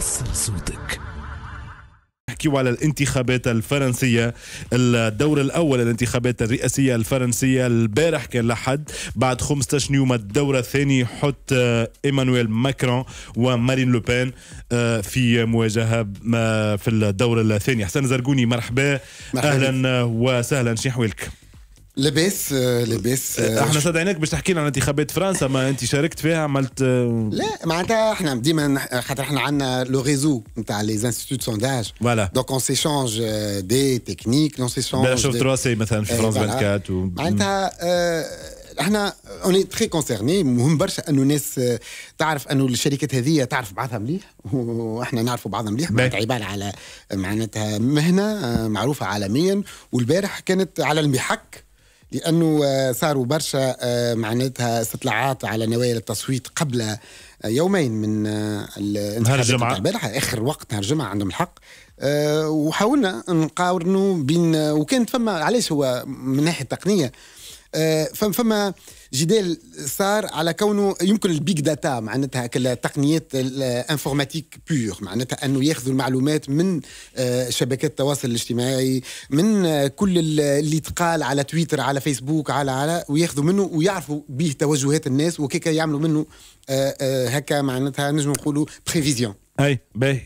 وصل صوتك نحكيو على الانتخابات الفرنسية الدور الأول الانتخابات الرئاسية الفرنسية البارح كان لحد بعد 15 يوم الدورة الثاني حط آه، إيمانويل ماكرون ومارين لوبين آه، في مواجهة آه، في الدورة الثانية حسن زرقوني مرحبا أهلا وسهلا شنو حوالك؟ لاباس آه، لاباس آه، آه، احنا صدعناك باش تحكي لنا عن انتخابات فرنسا ما انت شاركت فيها عملت لا معناتها احنا ديما خاطر احنا عندنا لو ريزو نتاع لي انستيتو دو سونداج فوالا دونك اون سيشانج دي تكنيك اون سيشانج بلا شوف 3 سي مثلا في فرنسا 24 معناتها احنا اوني تري كونسيرني مهم برشا انه الناس تعرف انه الشركات هذه تعرف بعضها مليح واحنا نعرفوا بعضها مليح معناتها عباره على معناتها مهنه معروفه عالميا والبارح كانت على المحك لانه آه، صاروا برشا آه، معناتها استطلاعات على نوايا التصويت قبل آه، يومين من الانتخابات البارحه اخر وقت نهار الجمعه عندهم الحق وحاولنا نقارنوا بين وكانت فما علاش هو من ناحيه تقنيه آه، فما فما جدال صار على كونه يمكن البيج داتا معناتها التقنيات الانفورماتيك بيور معناتها انه ياخذوا المعلومات من آه، شبكات التواصل الاجتماعي من آه، كل اللي تقال على تويتر على فيسبوك على على وياخذوا منه ويعرفوا به توجهات الناس وكيكا يعملوا منه هكا معناتها نجم نقولوا بريفيزيون اي باهي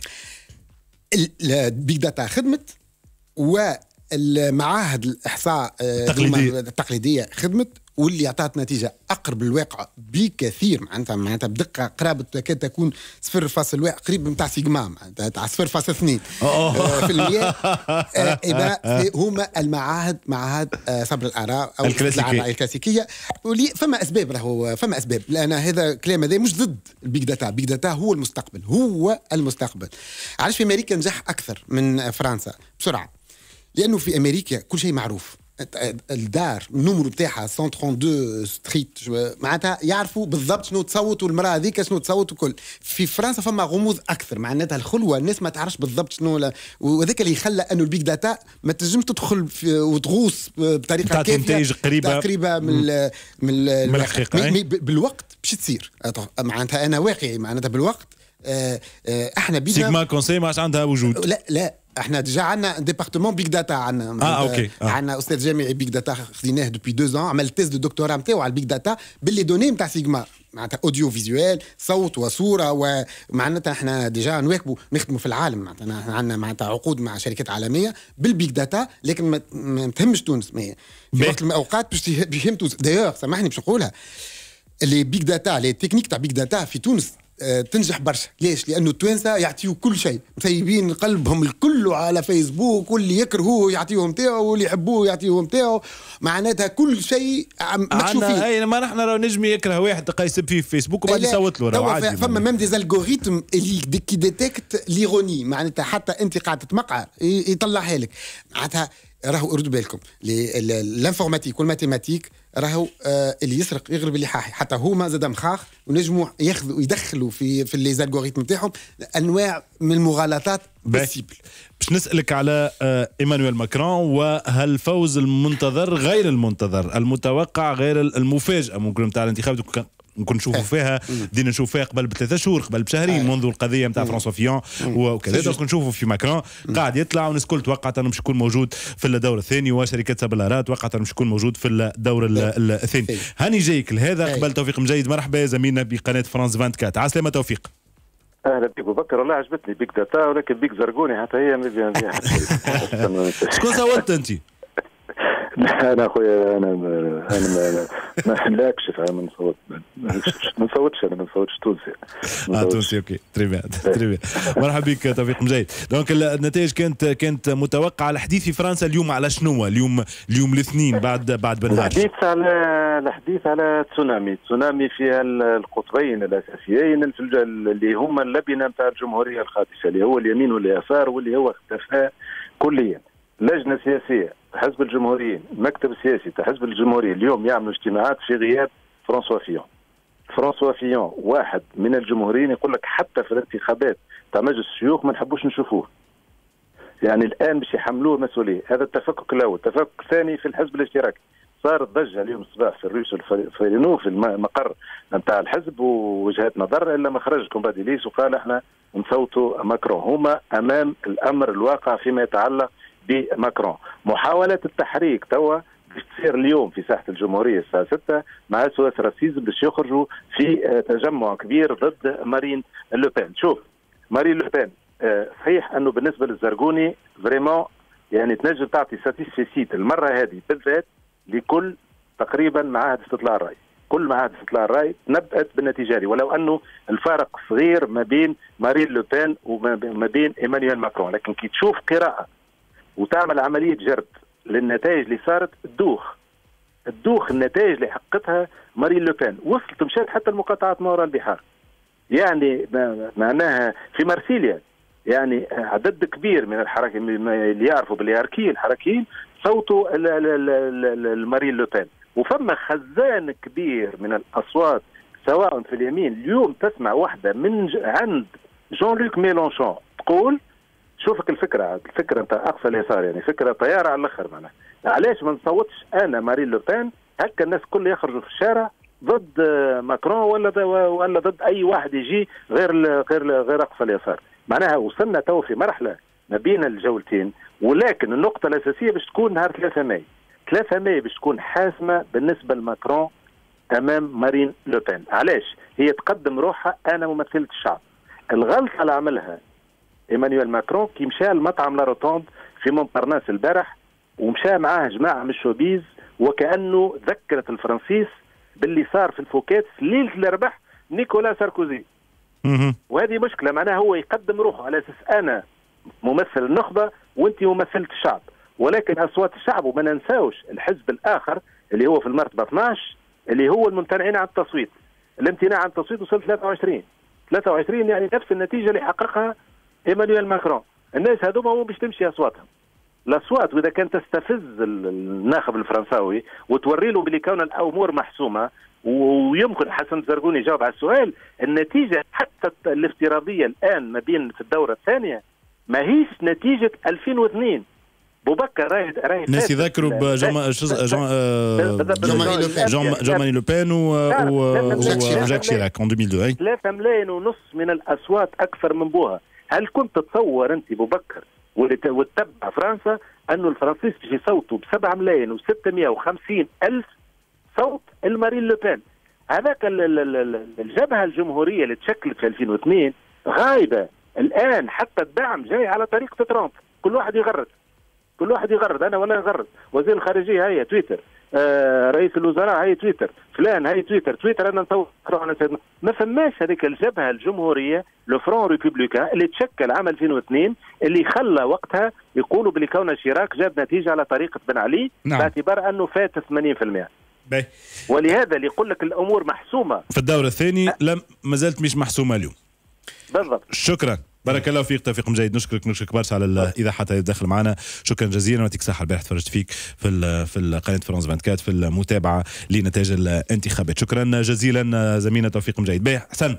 البيج داتا خدمت و المعاهد الاحصاء آه، التقليديه التقليديه خدمت واللي اعطت نتيجه اقرب للواقع بكثير معناتها معناتها بدقه قرابه تكاد تكون 0.1 قريب نتاع سيجما معناتها تاع 0.2 آه، في المية آه، هما المعاهد معاهد صبر الاراء او الكلاسيكيه الكلاسيكيه ولي فما اسباب راهو فما اسباب لان هذا الكلام هذا مش ضد البيج داتا البيج داتا هو المستقبل هو المستقبل علاش في امريكا نجح اكثر من فرنسا بسرعه لانه في امريكا كل شيء معروف الدار النمر بتاعها 132 ستريت معناتها يعرفوا بالضبط شنو تصوت والمراه هذيك شنو تصوت وكل في فرنسا فما غموض اكثر معناتها الخلوه الناس ما تعرفش بالضبط شنو وهذاك اللي خلى انه البيك داتا ما تنجمش تدخل وتغوص بطريقه كافيه تنتيج قريبه قريبه من ال من, ال من الحقيقه إيه؟ بالوقت باش تصير معناتها انا واقعي معناتها بالوقت آه، آه، احنا بينا سيجما كونسي ما عندها وجود لا لا احنا ديجا عندنا ديبارتمون بيك داتا عندنا اه اوكي آه. عندنا استاذ جامعي بيك داتا خديناه دوبي دو زون عمل تيز دو دكتوراه نتاعو على البيك داتا باللي دوني نتاع سيجما معناتها اوديو فيزيوال صوت وصوره ومعناتها احنا ديجا نواكبوا نخدموا في العالم معناتها احنا عندنا معناتها عقود مع شركات عالميه بالبيك داتا لكن ما, تهمش تونس في وقت من الاوقات باش يهم تونس دايوغ سامحني باش نقولها اللي بيك داتا لي تكنيك تاع بيك داتا في تونس آه، تنجح برشا ليش لانه التوانسه يعطيو كل شيء مثيبين قلبهم الكل على فيسبوك واللي يكرهوه يعطيهم تاعو واللي يحبوه يعطيهم تاعو معناتها كل شيء مكشوفين اي ما نحن راه نجم يكره واحد تلقى يسب فيه في فيسبوك وبعد يصوت له راه عادي فما ميم دي الغوريتم اللي كي ديتكت ليغوني معناتها حتى انت قاعد تتمقع يطلعها لك معناتها راهو ردوا بالكم الانفورماتيك والماتيماتيك راهو آه، اللي يسرق يغلب اللي حاحي حتى هما زاد مخاخ ونجموا ياخذوا يدخلوا في في لي زالغوريثم نتاعهم انواع من المغالطات بسيبل باش نسالك على آه، ايمانويل ماكرون وهل فوز المنتظر غير المنتظر المتوقع غير المفاجاه ممكن نتاع الانتخابات كنا نشوفوا إيه. فيها بدينا نشوف فيها قبل بثلاثة شهور قبل بشهرين إيه. منذ القضيه نتاع فرانسوا فيون وكذا دونك نشوفوا في ماكرون قاعد يطلع والناس الكل توقعت انه مش يكون موجود في الدور الثاني وشركه سابلارا توقعت انه مش يكون موجود في الدور الثاني هاني جايك لهذا إيه. قبل توفيق مجيد مرحبا يا زميلنا بقناه فرانس 24 على السلامه توفيق اهلا بك بكر والله عجبتني بيك داتا ولكن بيك زرقوني حتى هي ما شكون صورت انت؟ لا انا اخويا انا انا ما نحملكش ما نصوت ما نصوتش انا ما نصوتش تونسي اه تونسي اوكي تري بيان تري بيان مرحبا بك توفيق مجيد دونك النتائج كانت كانت متوقعه الحديث في فرنسا اليوم على شنو اليوم اليوم الاثنين بعد بعد بن الحديث على الحديث على تسونامي تسونامي فيها القطبين الاساسيين اللي هما اللبنه نتاع الجمهوريه الخاطئه اللي هو اليمين واليسار واللي هو اختفاء كليا لجنه سياسيه حزب الجمهوريين المكتب السياسي تاع حزب الجمهورية اليوم يعملوا اجتماعات في غياب فرانسوا فيون فرانسوا فيون واحد من الجمهوريين يقول لك حتى في الانتخابات تاع مجلس الشيوخ ما نحبوش نشوفوه يعني الان باش يحملوه مسؤوليه هذا التفكك الاول التفكك الثاني في الحزب الاشتراكي صارت ضجه اليوم الصباح في الريس الفرينو في المقر نتاع الحزب ووجهات نظر الا ما خرج كومباديليس وقال احنا نصوتوا ماكرون هما امام الامر الواقع فيما يتعلق بماكرون محاولة التحريك توا باش تصير اليوم في ساحه الجمهوريه الساعه 6 مع سويسرا سيز باش يخرجوا في آه، تجمع كبير ضد مارين لوبين شوف مارين لوبين آه، صحيح انه بالنسبه للزرقوني فريمون يعني تنجم تعطي ساتيسفيسيت المره هذه بالذات لكل تقريبا معاهد استطلاع الراي كل معاهد استطلاع الراي تنبأت بالنتيجه دي ولو انه الفارق صغير ما بين مارين لوبين وما بين ايمانويل ماكرون لكن كي تشوف قراءه وتعمل عمليه جرد للنتائج اللي صارت تدوخ تدوخ النتائج اللي حققتها مارين لوبان وصلت مشات حتى المقاطعات ما وراء البحار يعني معناها في مرسيليا يعني عدد كبير من الحركة اللي يعرفوا بالياركيين الحركيين صوتوا المارين لوبان وفما خزان كبير من الاصوات سواء في اليمين اليوم تسمع واحده من عند جون لوك ميلونشون تقول الفكره الفكره نتاع اقصى اليسار يعني فكره طياره على الاخر معناها علاش ما نصوتش انا مارين لوبان هكا الناس الكل يخرجوا في الشارع ضد ماكرون ولا ولا ضد اي واحد يجي غير غير غير اقصى اليسار معناها وصلنا تو في مرحله ما بين الجولتين ولكن النقطه الاساسيه باش تكون نهار 3 ماي 3 ماي باش تكون حاسمه بالنسبه لماكرون امام مارين لوبان علاش هي تقدم روحها انا ممثله الشعب الغلطه اللي عملها ايمانويل ماكرون كي مشى لمطعم لاروتوند في مونبارناس البارح ومشى معاه جماعه من الشوبيز وكانه ذكرت الفرنسيس باللي صار في الفوكات ليله الاربح نيكولا ساركوزي وهذه مشكله معناها هو يقدم روحه على اساس انا ممثل النخبه وانت ممثله الشعب ولكن اصوات الشعب وما ننساوش الحزب الاخر اللي هو في المرتبه 12 اللي هو الممتنعين عن التصويت الامتناع عن التصويت وصل 23 23 يعني نفس النتيجه اللي حققها ايمانويل ماكرون الناس هذوما هو باش تمشي اصواتهم الاصوات واذا كان تستفز الناخب الفرنساوي وتوري له بلي كون الامور محسومه ويمكن حسن زرقوني جاوب على السؤال النتيجه حتى الافتراضيه الان ما بين في الدوره الثانيه ما هيش نتيجه 2002 بوبكر راهي راهي الناس يذكروا بجما جما جون ماني لوبين و جاك شيراك 2002 3 ملايين ونص من الاصوات اكثر من بوها هل كنت تتصور انت مبكر وتتبع فرنسا انه الفرنسيس باش يصوتوا ب 7 ملايين و650 الف صوت المارين لوبان هذاك الجبهه الجمهوريه اللي تشكلت في 2002 غايبه الان حتى الدعم جاي على طريقه ترامب كل واحد يغرد كل واحد يغرد انا ولا يغرد وزير الخارجيه هي تويتر آه، رئيس الوزراء هاي تويتر فلان هاي تويتر تويتر انا نصور سيدنا ما فماش هذيك الجبهه الجمهوريه لو فرون ريبوبليكان اللي تشكل عام 2002 اللي خلى وقتها يقولوا بلي كون شراك جاب نتيجه على طريقه بن علي نعم. باعتبار انه فات 80% بيه. ولهذا اللي يقول لك الامور محسومه في الدور الثاني أه. لم ما زالت مش محسومه اليوم بالضبط شكرا بارك الله فيك توفيق مجيد نشكرك نشكرك برشا على الاذاعه طيب. حتى تدخل معنا شكرا جزيلا ويعطيك الصحه البارح تفرجت فيك في في قناه فرونس 24 في المتابعه لنتائج الانتخابات شكرا جزيلا زميلنا توفيق مجيد باهي حسن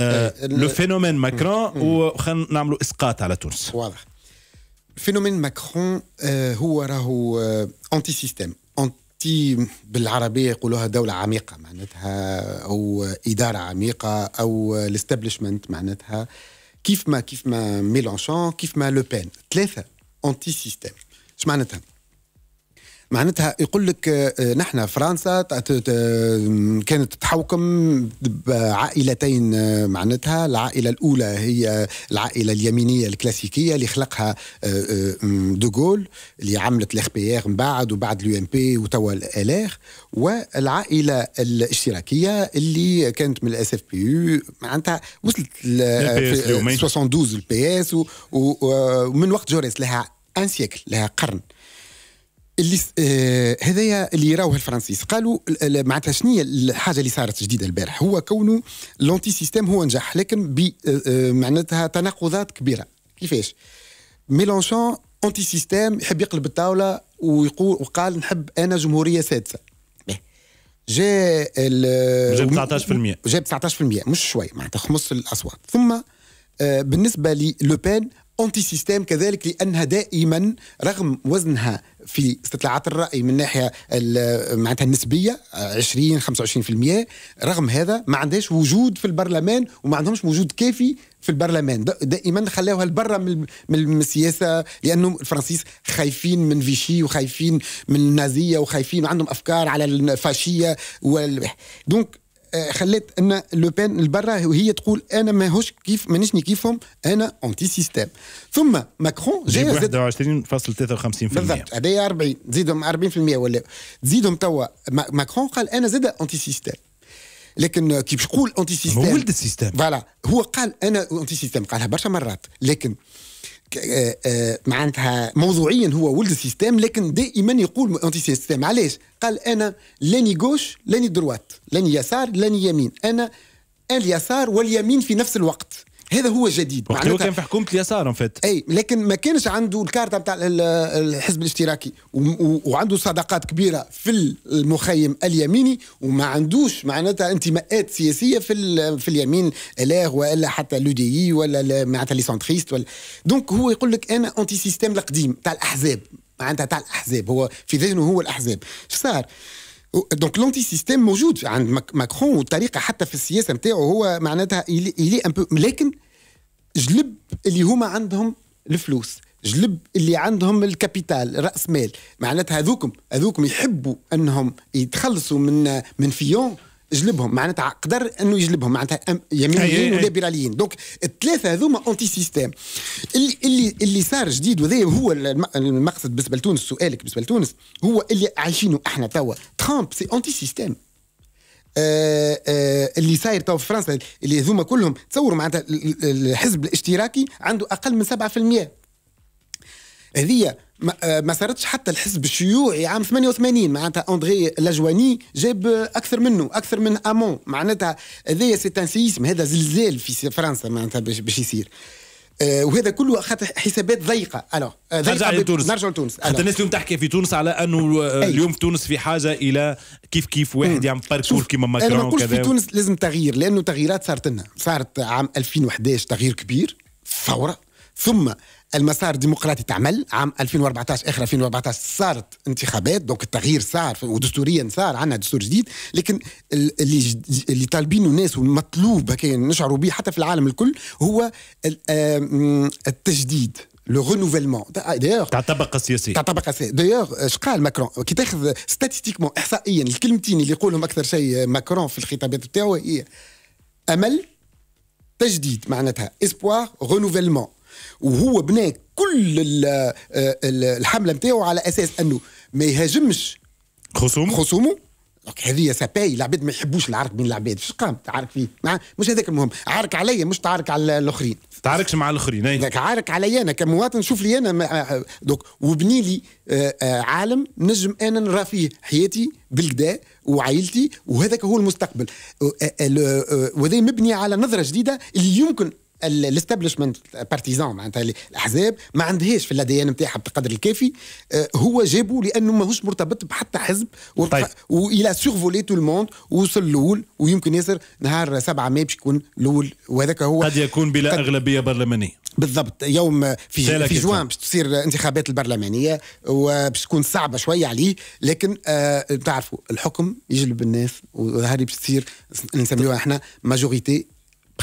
آه، آه، لو فينومين ماكرون وخلينا نعملوا اسقاط على تونس واضح فينومين ماكرون آه، هو راهو انتي سيستيم انتي بالعربية يقولوها دولة عميقة معناتها أو إدارة عميقة أو الاستابليشمنت معناتها Kifma, Kifma Mélenchon, Kifma Le Pen. un anti système Je m'en attends. معناتها يقول لك آه، نحن فرنسا كانت تحوكم بعائلتين آه، معناتها العائلة الأولى هي العائلة اليمينية الكلاسيكية اللي خلقها آه، دوغول اللي عملت الاخ بي من بعد وبعد اليو ام بي وتوا ال والعائلة الاشتراكية اللي كانت من الاس اف بي يو معناتها وصلت ل 72 البي اس ومن وقت جوريس لها ان سيكل لها قرن اللي آه هذايا اللي راوه الفرنسيس قالوا معناتها شنو الحاجه اللي صارت جديده البارح هو كونه لونتي سيستيم هو نجح لكن ب آه،, آه معناتها تناقضات كبيره كيفاش ميلونشون اونتي سيستيم يحب يقلب الطاوله ويقول وقال نحب انا جمهوريه سادسه جاء جاب 19% جاب 19% مش شوي معناتها خمس الاصوات ثم آه، بالنسبه للوبان أنتي سيستيم كذلك لأنها دائما رغم وزنها في استطلاعات الرأي من ناحية معناتها النسبية 20 25% رغم هذا ما عندهاش وجود في البرلمان وما عندهمش وجود كافي في البرلمان دائما خلاوها لبرا من السياسه لانه الفرنسيس خايفين من فيشي وخايفين من النازيه وخايفين عندهم افكار على الفاشيه وال... دونك آه، خلات ان لوبان البرا وهي تقول انا ماهوش كيف مانيشني كيفهم انا انتي سيستيم ثم ماكرون جاي زاد 21.53% بالضبط هذايا 40 تزيدهم 40% ولا تزيدهم توا ماكرون قال انا زاد انتي سيستيم لكن كي باش تقول انتي سيستيم هو ولد السيستم فوالا هو قال انا انتي سيستيم قالها برشا مرات لكن آه، آه، معناتها موضوعيا هو ولد السيستم لكن دائما يقول انتي سيستم علاش؟ قال انا لاني جوش لاني دروات لاني يسار لاني يمين انا اليسار واليمين في نفس الوقت هذا هو جديد هو كان في حكومه اليسار فات اي لكن ما كانش عنده الكارتة نتاع الحزب الاشتراكي وعنده صداقات كبيره في المخيم اليميني وما عندوش معناتها انتماءات سياسيه في في اليمين الاغ والا حتى لو دي ولا معناتها لي سنتريست ولا دونك هو يقول لك انا انتي سيستيم القديم تاع الاحزاب معناتها تاع الاحزاب هو في ذهنه هو الاحزاب شو صار؟ دونك لونتي سيستيم موجود عند ماكرون والطريقه حتى في السياسه نتاعو هو معناتها الي ان بو لكن جلب اللي هما عندهم الفلوس جلب اللي عندهم الكابيتال راس مال معناتها هذوكم هذوكم يحبوا انهم يتخلصوا من من فيون جلبهم معناتها قدر انه يجلبهم معناتها يمينيين وليبراليين دونك الثلاثه هذوما اونتي سيستيم اللي اللي اللي صار جديد وذا هو المقصد بالنسبه لتونس سؤالك بالنسبه لتونس هو اللي عايشينه احنا توا ترامب سي اونتي سيستيم اللي صاير توا في فرنسا اللي هذوما كلهم تصوروا معناتها الحزب الاشتراكي عنده اقل من 7% هذه ما صارتش آه، حتى الحزب الشيوعي عام 88 معناتها اندري لاجواني جاب اكثر منه اكثر من امون معناتها هذا سي سيسم هذا زلزال في فرنسا معناتها باش يصير آه، وهذا كله خاطر حسابات ضيقه الو آه، نرجع لتونس نرجع لتونس حتى الناس اليوم تحكي في تونس على انه اليوم في تونس في حاجه الى كيف كيف واحد يعمل باركور كيما ماكرون وكذا في تونس لازم تغيير لانه تغييرات صارت لنا صارت عام 2011 تغيير كبير ثوره ثم المسار الديمقراطي تعمل عام 2014 اخر 2014 صارت انتخابات دونك التغيير صار ودستوريا صار عندنا دستور جديد لكن اللي اللي طالبينه الناس والمطلوب هكا نشعروا به حتى في العالم الكل هو التجديد لو رينوفلمون دايوغ تاع الطبقه السياسيه تاع الطبقه السياسيه دايوغ اش قال ماكرون كي تاخذ ستاتيستيكمون احصائيا الكلمتين اللي يقولهم اكثر شيء ماكرون في الخطابات تاعو هي امل تجديد معناتها اسبوار رينوفلمون وهو بنى كل آه، الحمله نتاعو على اساس انه ما يهاجمش خصومه خصومه هذه سباي العباد ما يحبوش العرك بين العباد اش قام تعارك فيه مع مش هذاك المهم عارك عليا مش تعارك على الاخرين تعاركش مع الاخرين اي عارك عليا انا كمواطن شوف لي انا آه، آه، دوك وبني لي عالم نجم انا نرى فيه حياتي بالكدا وعائلتي وهذاك هو المستقبل وهذا مبني على نظره جديده اللي يمكن الاستابليشمنت بارتيزان معناتها الاحزاب ما عندهاش في الاديان نتاعها بالقدر الكافي آه، هو جابه لانه ماهوش مرتبط بحتى حزب طيب. والى سيرفولي تو الموند ووصل الاول ويمكن ياسر نهار 7 ماي باش يكون الاول وهذاك هو قد يكون بلا قد... اغلبيه برلمانيه بالضبط يوم في في جوان طيب. باش تصير انتخابات البرلمانيه وباش تكون صعبه شويه عليه لكن آه تعرفوا الحكم يجلب الناس وهذه باش تصير نسميوها احنا ماجوريتي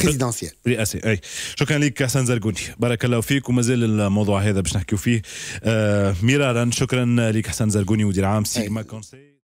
بريزيدانسيال رئاسي اي شكرا لك حسن زرقوني بارك الله فيك ومازال الموضوع هذا باش نحكيو فيه آه مرارا شكرا لك حسن زرقوني مدير عام سيجما كونسي